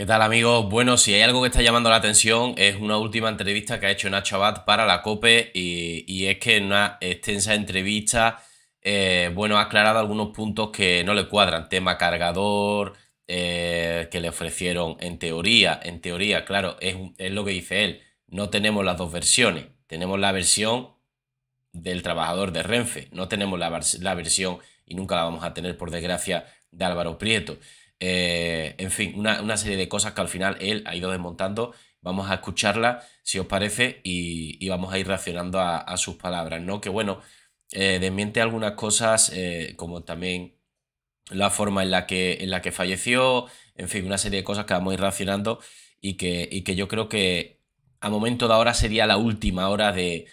¿Qué tal amigos? Bueno, si hay algo que está llamando la atención es una última entrevista que ha hecho Nacho Abad para la COPE y, es que en una extensa entrevista, eh, bueno, ha aclarado algunos puntos que no le cuadran, tema cargador, eh, que le ofrecieron en teoría, en teoría, claro, es, lo que dice él, no tenemos las dos versiones, tenemos la versión del trabajador de Renfe, no tenemos la versión y nunca la vamos a tener por desgracia de Álvaro Prieto. Eh, en fin, una, serie de cosas que al final él ha ido desmontando. Vamos a escucharla, si os parece, y, vamos a ir reaccionando a, sus palabras, ¿no? Que bueno, eh, desmiente algunas cosas, eh, como también la forma en la, que, en la que falleció, en fin, una serie de cosas que vamos a ir reaccionando y que, y que yo creo que a momento de ahora sería la última hora de,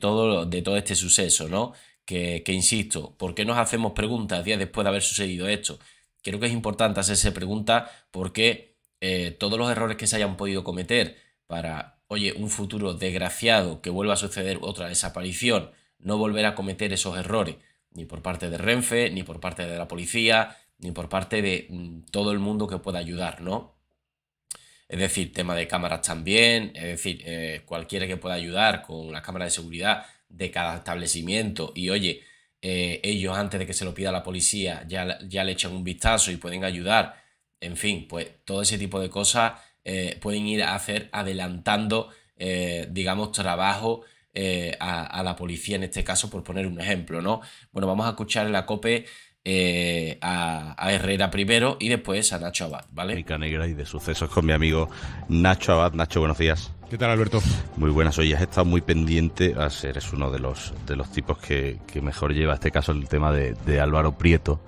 todo, de todo este suceso, ¿no? Que, que, insisto, ¿por qué nos hacemos preguntas días después de haber sucedido esto? creo que es importante hacerse pregunta porque eh, todos los errores que se hayan podido cometer para, oye, un futuro desgraciado que vuelva a suceder otra desaparición, no volver a cometer esos errores, ni por parte de Renfe, ni por parte de la policía, ni por parte de mm, todo el mundo que pueda ayudar, ¿no? Es decir, tema de cámaras también, es decir, eh, cualquiera que pueda ayudar con la cámara de seguridad de cada establecimiento y, oye, eh, ellos antes de que se lo pida la policía ya, ya le echan un vistazo y pueden ayudar. En fin, pues todo ese tipo de cosas eh, pueden ir a hacer adelantando, eh, digamos, trabajo a, a, la policía en este caso, por poner un ejemplo, ¿no? Bueno, vamos a escuchar la COPE eh, a, Herrera primero y después a Nacho Abad, ¿vale? Mica Negra y de sucesos con mi amigo Nacho Abad. Nacho, buenos días. ¿Qué tal, Alberto? Muy buenas. Hoy has estado muy pendiente. A ah, es uno de los, de los tipos que, mejor lleva este caso el tema de, Álvaro Prieto.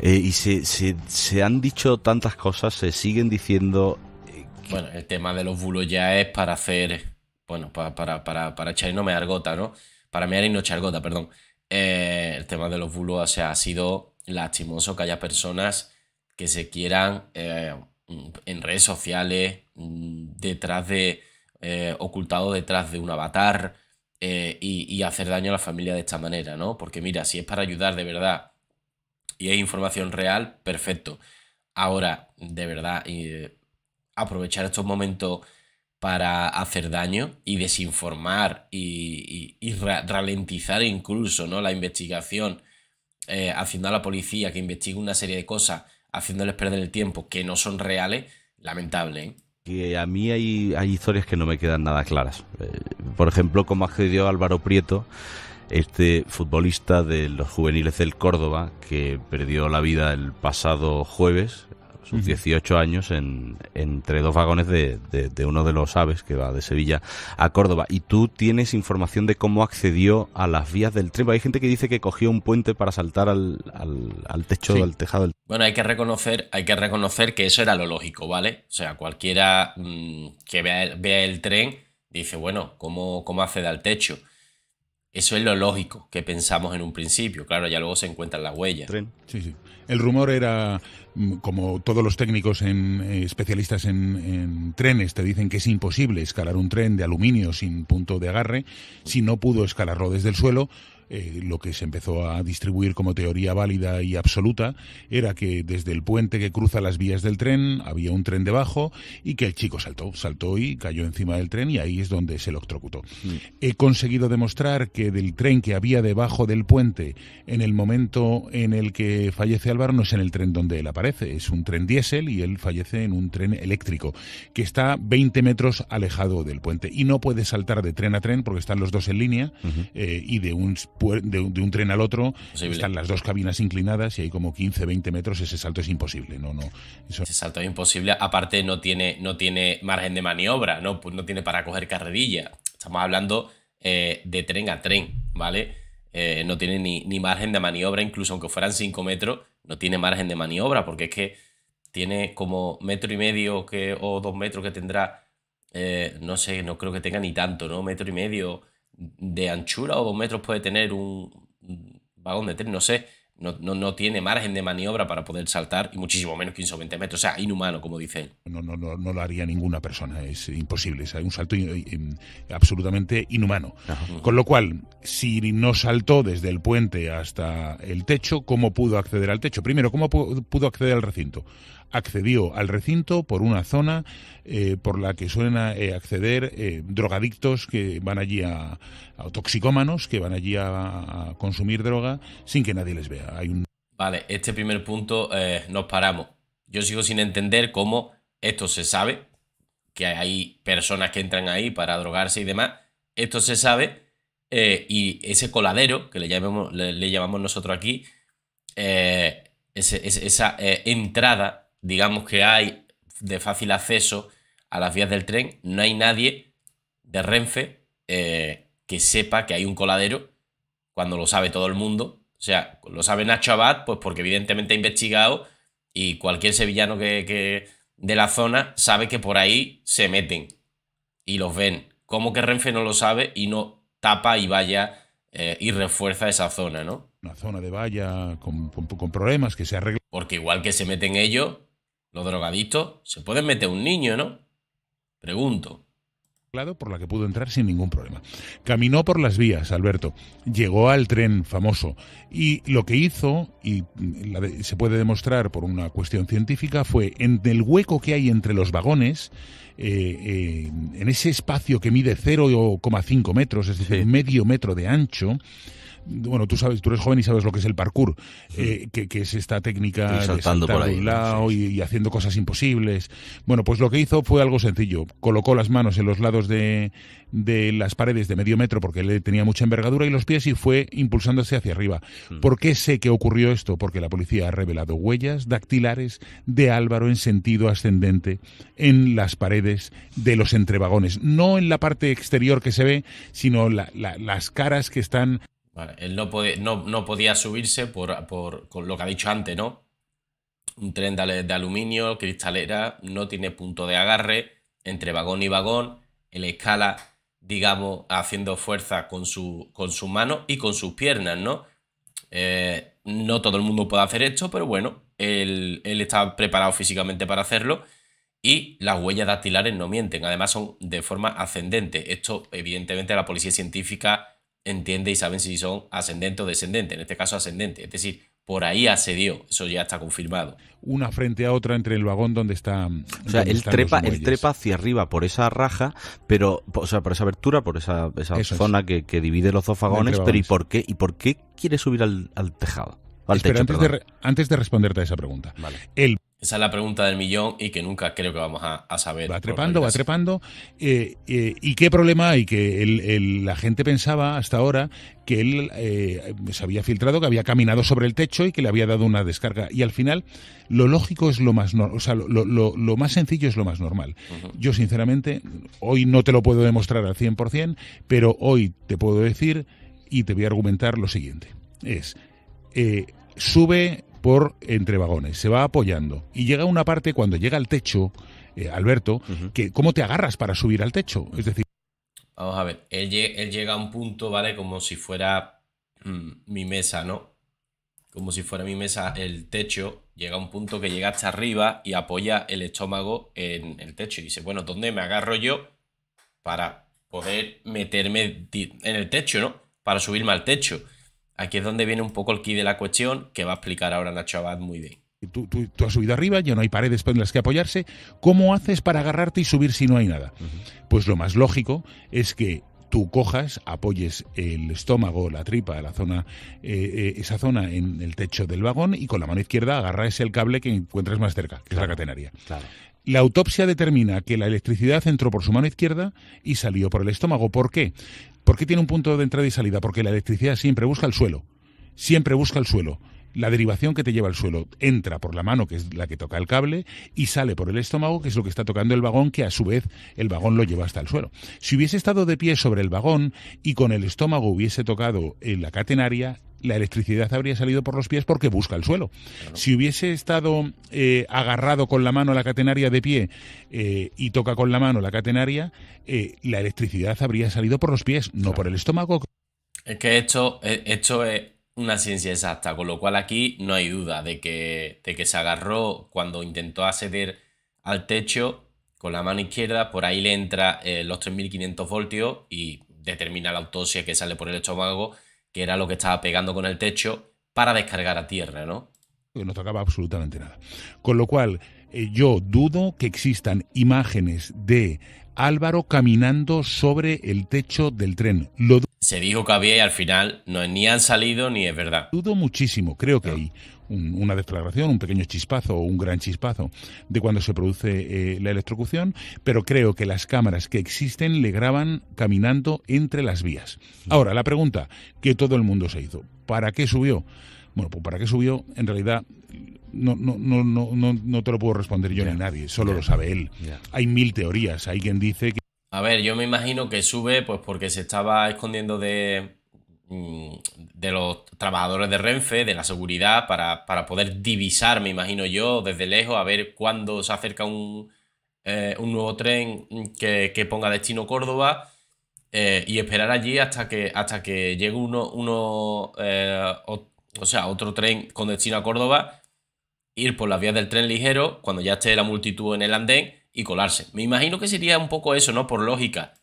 Eh, y se, han dicho tantas cosas, se siguen diciendo eh, bueno, el tema de los bulos ya es para hacer. Bueno, para, para, echar y no me argota, ¿no? Para mear y no echar gota, perdón. Eh, el tema de los bulos, ha sido lastimoso que haya personas que se quieran eh, mm, en redes sociales, mm, detrás de, eh, ocultado detrás de un avatar y, hacer daño a la familia de esta manera, ¿no? Porque mira, si es para ayudar de verdad y es información real, perfecto. Ahora, de verdad, aprovechar estos momentos para hacer daño y desinformar y, y, ralentizar incluso ¿no? la investigación, eh, haciendo a la policía que investigue una serie de cosas, haciéndoles perder el tiempo que no son reales, lamentable. ¿eh? a mí hay, hay, historias que no me quedan nada claras. Eh, por ejemplo, cómo accedió Álvaro Prieto, este futbolista de los juveniles del Córdoba, que perdió la vida el pasado jueves sus 18 años, en, entre dos vagones de, uno de los aves que va de Sevilla a Córdoba. Y tú tienes información de cómo accedió a las vías del tren. Hay gente que dice que cogió un puente para saltar al, al, techo, del al tejado Bueno, hay que reconocer, hay que reconocer que eso era lo lógico, ¿vale? O sea, cualquiera mm, que vea, el tren dice, bueno, ¿cómo, cómo accede al techo? Eso es lo lógico que pensamos en un principio. Claro, ya luego se encuentran las huellas. El rumor era, mm, como todos los técnicos en, eh, especialistas en, en, trenes te dicen que es imposible escalar un tren de aluminio sin punto de agarre. Si no pudo escalarlo desde el suelo, eh, lo que se empezó a distribuir como teoría válida y absoluta era que desde el puente que cruza las vías del tren había un tren debajo y que el chico saltó, saltó y cayó encima del tren y ahí es donde se electrocutó. Sí. Mm. He conseguido demostrar que del tren que había debajo del puente en el momento en el que fallece Álvaro no es en el tren donde él aparece, es un tren diésel y él fallece en un tren eléctrico que está 20 metros alejado del puente y no puede saltar de tren a tren porque están los dos en línea eh, y de un de, un tren al otro, están las dos cabinas inclinadas y hay como 15, 20 metros, ese salto es imposible. No, no, Ese salto es imposible, aparte no tiene, no tiene margen de maniobra, no, pues no tiene para coger carrerilla. Estamos hablando eh, de tren a tren, ¿vale? Eh, no tiene ni, margen de maniobra, incluso aunque fueran 5 metros, no tiene margen de maniobra, porque es que tiene como metro y medio o dos metros que tendrá, eh, no sé, no creo que tenga ni tanto, ¿no? Metro y medio de anchura o dos metros puede tener un vagón de tren, no sé. No, tiene margen de maniobra para poder saltar y muchísimo menos 15 o 20 metros. O sea, inhumano, como dice No, no, no, no lo haría ninguna persona, es imposible. Es un salto eh, absolutamente inhumano. Con lo cual, si no saltó desde el puente hasta el techo, ¿cómo pudo acceder al techo? Primero, ¿cómo pudo acceder al recinto? accedió al recinto por una zona eh, por la que suelen eh, acceder eh, drogadictos que van allí a, a toxicómanos que van allí a, consumir droga sin que nadie les vea. Vale, este primer punto nos paramos. Yo sigo sin entender cómo esto se sabe, que hay personas que entran ahí para drogarse y demás. Esto se sabe y ese coladero, que le llamamos, le, llamamos nosotros aquí, esa entrada digamos que hay de fácil acceso a las vías del tren, no hay nadie de Renfe eh, que sepa que hay un coladero cuando lo sabe todo el mundo. O sea, lo sabe Nacho Abad, pues porque evidentemente ha investigado y cualquier sevillano que, de la zona sabe que por ahí se meten y los ven. ¿Cómo que Renfe no lo sabe y no tapa y vaya eh, y refuerza esa zona, no? Una zona de valla con, problemas que se arregla. Porque igual que se meten ellos, los drogadictos se pueden meter un niño, ¿no? Pregunto Claro, por la que pudo entrar sin ningún problema. Caminó por las vías, Alberto, llegó al tren famoso y lo que hizo, y se puede demostrar por una cuestión científica, fue en el hueco que hay entre los vagones, eh, eh, en ese espacio que mide 0,5 metros, es decir, medio metro de ancho, bueno, tú sabes, tú eres joven y sabes lo que es el parkour, eh, que, es esta técnica de saltar por ahí, un lado Y, haciendo cosas imposibles. Bueno, pues lo que hizo fue algo sencillo. Colocó las manos en los lados de, las paredes de medio metro porque él tenía mucha envergadura y los pies y fue impulsándose hacia arriba. Mm. ¿Por qué sé que ocurrió esto? Porque la policía ha revelado huellas dactilares de Álvaro en sentido ascendente en las paredes de los entrevagones. No en la parte exterior que se ve, sino las caras que están él no, no, podía subirse por, lo que ha dicho antes, ¿no? Un tren de, aluminio, cristalera, no tiene punto de agarre entre vagón y vagón. Él escala, digamos, haciendo fuerza con, su, con sus manos y con sus piernas, ¿no? Eh, no todo el mundo puede hacer esto, pero bueno, él está preparado físicamente para hacerlo y las huellas dactilares no mienten, además son de forma ascendente. Esto, evidentemente, la policía científica entiende y saben si son ascendente o descendente, en este caso ascendente, es decir, por ahí asedió. eso ya está confirmado. Una frente a otra entre el vagón donde está. O sea, él trepa, trepa hacia arriba por esa raja, pero, o sea, por esa abertura, por esa, zona que, divide los dos vagones, pero ¿y por qué? ¿Y por qué quiere subir al, tejado? Al antes, de, responderte a esa pregunta, vale. el esa es la pregunta del millón y que nunca creo que vamos a, saber. Va trepando, va trepando. Eh, eh, ¿Y qué problema hay? Que la gente pensaba hasta ahora que él eh, se había filtrado, que había caminado sobre el techo y que le había dado una descarga. Y al final, lo lógico es lo más, o sea, lo, más sencillo es lo más normal. Yo, sinceramente, hoy no te lo puedo demostrar al 100%, pero hoy te puedo decir y te voy a argumentar lo siguiente. Es, sube por entre vagones, se va apoyando y llega a una parte cuando llega al techo, eh, Alberto, que cómo te agarras para subir al techo, es decir. Vamos a ver, él, llega a un punto, ¿vale? Como si fuera mm, mi mesa, ¿no? Como si fuera mi mesa, el techo llega a un punto que llega hasta arriba y apoya el estómago en el techo y dice, bueno, ¿dónde me agarro yo para poder meterme en el techo, ¿no? Para subirme al techo. Aquí es donde viene un poco el quid de la cuestión que va a explicar ahora la Abad muy bien. Tú, has subido arriba, ya no hay paredes en las que apoyarse. ¿Cómo haces para agarrarte y subir si no hay nada? Pues lo más lógico es que tú cojas, apoyes el estómago, la tripa, la zona, eh, eh, esa zona en el techo del vagón y con la mano izquierda agarras el cable que encuentres más cerca, que es la catenaria. La autopsia determina que la electricidad entró por su mano izquierda y salió por el estómago. ¿Por qué? ¿Por qué tiene un punto de entrada y salida? Porque la electricidad siempre busca el suelo. Siempre busca el suelo. La derivación que te lleva al suelo entra por la mano, que es la que toca el cable, y sale por el estómago, que es lo que está tocando el vagón, que a su vez el vagón lo lleva hasta el suelo. Si hubiese estado de pie sobre el vagón y con el estómago hubiese tocado en la catenaria, la electricidad habría salido por los pies porque busca el suelo. Si hubiese estado eh, agarrado con la mano a la catenaria de pie eh, y toca con la mano la catenaria, eh, la electricidad habría salido por los pies, no por el estómago. Es que esto, es una ciencia exacta, con lo cual aquí no hay duda de que, de que se agarró cuando intentó acceder al techo con la mano izquierda, por ahí le entra los 3.500 voltios y determina la autopsia que sale por el estómago que era lo que estaba pegando con el techo, para descargar a tierra, ¿no? Que no tocaba absolutamente nada. Con lo cual, eh, yo dudo que existan imágenes de Álvaro caminando sobre el techo del tren. Se dijo que había y al final no, ni han salido ni es verdad. Dudo muchísimo, creo que hay una declaración, un pequeño chispazo o un gran chispazo de cuando se produce eh, la electrocución, pero creo que las cámaras que existen le graban caminando entre las vías. Ahora, la pregunta que todo el mundo se hizo, ¿para qué subió? Bueno, pues ¿para qué subió? En realidad no, no, no, no, no te lo puedo responder yo ni nadie, solo lo sabe él. Hay mil teorías, hay quien dice que... A ver, yo me imagino que sube pues porque se estaba escondiendo de, mm, de los trabajadores de Renfe, de la seguridad, para, poder divisar, me imagino yo, desde lejos, a ver cuándo se acerca un, eh, nuevo tren que, que ponga destino Córdoba. Eh, y esperar allí hasta que, hasta que llegue uno, eh, o sea, otro tren con destino a Córdoba, ir por las vías del tren ligero cuando ya esté la multitud en el andén y colarse. Me imagino que sería un poco eso, ¿no? Por lógica.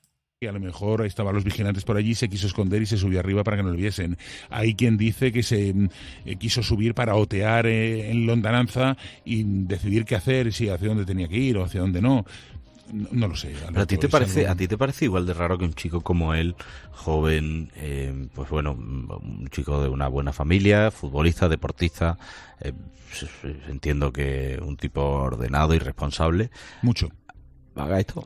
Y a lo mejor estaban los vigilantes por allí, se quiso esconder y se subió arriba para que no lo viesen. Hay quien dice que se mm, eh, quiso subir para otear eh, en lontananza y decidir qué hacer, si hacia dónde tenía que ir o hacia dónde no. No, lo sé. A Pero a ti te parece, a ti te parece igual de raro que un chico como él, joven, eh, pues bueno, un chico de una buena familia, futbolista, deportista, eh, entiendo que un tipo ordenado y responsable. Mucho. Haga esto.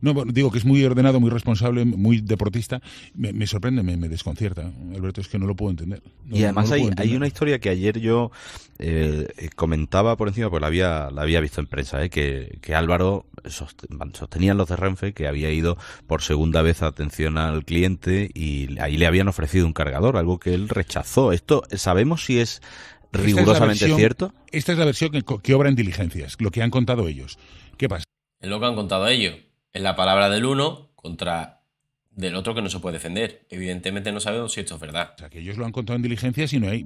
No, digo que es muy ordenado, muy responsable, muy deportista. Me, sorprende, me, desconcierta. Alberto, es que no lo puedo entender. y además hay, una historia que ayer yo eh, comentaba por encima, porque la había, la había visto en prensa, eh, que, que Álvaro sostenían los de Renfe que había ido por segunda vez a atención al cliente y ahí le habían ofrecido un cargador, algo que él rechazó. ¿Esto sabemos si es rigurosamente cierto? Esta es la versión que, que obra en diligencias, lo que han contado ellos. ¿Qué pasa? Es lo que han contado ellos en la palabra del uno contra del otro que no se puede defender. Evidentemente no sabemos si esto es verdad. O sea, que ellos lo han contado en diligencia, si no hay,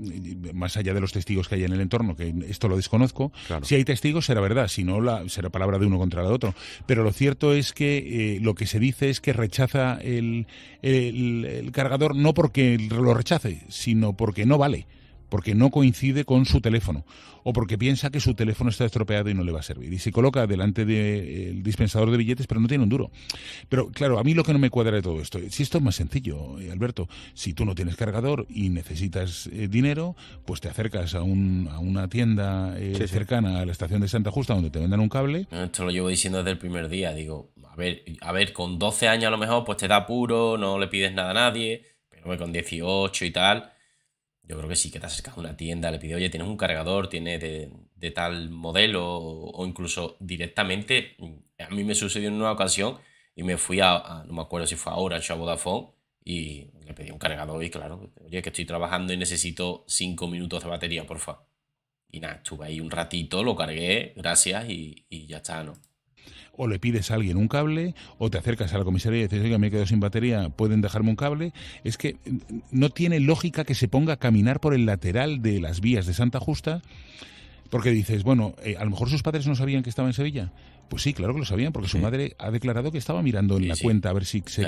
más allá de los testigos que hay en el entorno, que esto lo desconozco, si hay testigos será verdad, si no será palabra de uno contra el otro. Pero lo cierto es que eh, lo que se dice es que rechaza el, cargador no porque lo rechace, sino porque no vale porque no coincide con su teléfono o porque piensa que su teléfono está estropeado y no le va a servir. Y se coloca delante del dispensador de billetes, pero no tiene un duro. Pero claro, a mí lo que no me cuadra de todo esto, si esto es más sencillo, eh, Alberto, si tú no tienes cargador y necesitas eh, dinero, pues te acercas a, un, a una tienda eh, cercana a la estación de Santa Justa donde te vendan un cable. Esto lo llevo diciendo desde el primer día, digo, a ver, a ver, con 12 años a lo mejor pues te da puro, no le pides nada a nadie, pero con 18 y tal yo creo que sí, que te acercas a una tienda, le pides, oye, tienes un cargador, tiene de, tal modelo, o, incluso directamente. Mm, a mí me sucedió en una ocasión y me fui a, no me acuerdo si fue ahora, a Vodafone, y le pedí un cargador y claro, oye, que estoy trabajando y necesito cinco minutos de batería, por porfa. Y nada, estuve ahí un ratito, lo cargué, gracias y, y ya está, ¿no? o le pides a alguien un cable, o te acercas a la comisaría y dices, oye, me he quedado sin batería, ¿pueden dejarme un cable? Es que mm, no tiene lógica que se ponga a caminar por el lateral de las vías de Santa Justa porque dices, bueno, eh, a lo mejor sus padres no sabían que estaba en Sevilla. Pues sí, claro que lo sabían, porque su madre ha declarado que estaba mirando en la cuenta a ver si se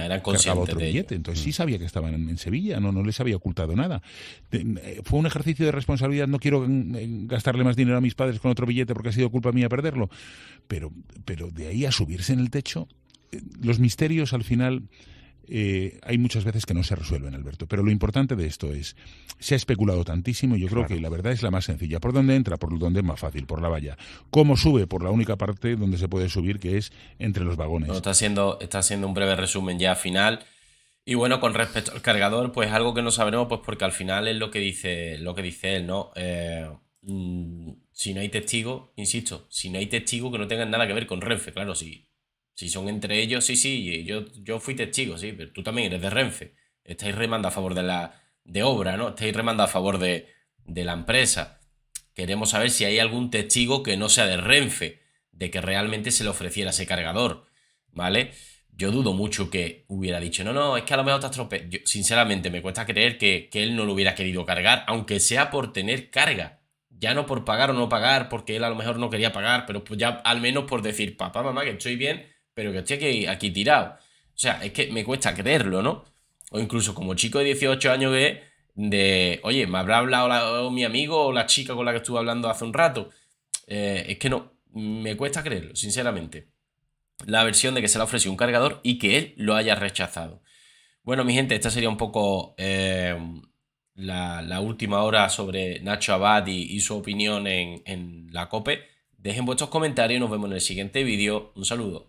otro billete. Entonces sí mm. sabía que estaban en, Sevilla, no, no les había ocultado nada. Mm, eh, fue un ejercicio de responsabilidad, no quiero mm, eh, gastarle más dinero a mis padres con otro billete porque ha sido culpa mía perderlo. Pero, pero de ahí a subirse en el techo, los misterios al final eh, hay muchas veces que no se resuelven, Alberto. Pero lo importante de esto es, se ha especulado tantísimo yo creo que la verdad es la más sencilla. ¿Por dónde entra? Por donde es más fácil, por la valla. ¿Cómo sube? Por la única parte donde se puede subir, que es entre los vagones. está, haciendo, está haciendo un breve resumen ya final. Y bueno, con respecto al cargador, pues algo que no sabremos, pues porque al final es lo que dice, lo que dice él, ¿no? Eh, mm, si no hay testigo, insisto, si no hay testigo que no tenga nada que ver con Renfe, claro, sí. Si son entre ellos, sí, sí, yo, yo fui testigo, sí, pero tú también eres de Renfe. Estáis remando a favor de la de obra, ¿no? Estáis remando a favor de, de la empresa. Queremos saber si hay algún testigo que no sea de Renfe, de que realmente se le ofreciera ese cargador, ¿vale? Yo dudo mucho que hubiera dicho, no, no, es que a lo mejor te has Sinceramente, me cuesta creer que, que él no lo hubiera querido cargar, aunque sea por tener carga. Ya no por pagar o no pagar, porque él a lo mejor no quería pagar, pero pues ya al menos por decir, papá, mamá, que estoy bien, pero que estoy aquí, tirado. O sea, es que me cuesta creerlo, ¿no? O incluso como chico de 18 años que de, oye, me habrá hablado mi amigo o la chica con la que estuve hablando hace un rato. Eh, es que no, me cuesta creerlo, sinceramente. La versión de que se le ofreció un cargador y que él lo haya rechazado. Bueno, mi gente, esta sería un poco eh, la, última hora sobre Nacho Abad y, su opinión en, en la COPE. Dejen vuestros comentarios y nos vemos en el siguiente vídeo. Un saludo.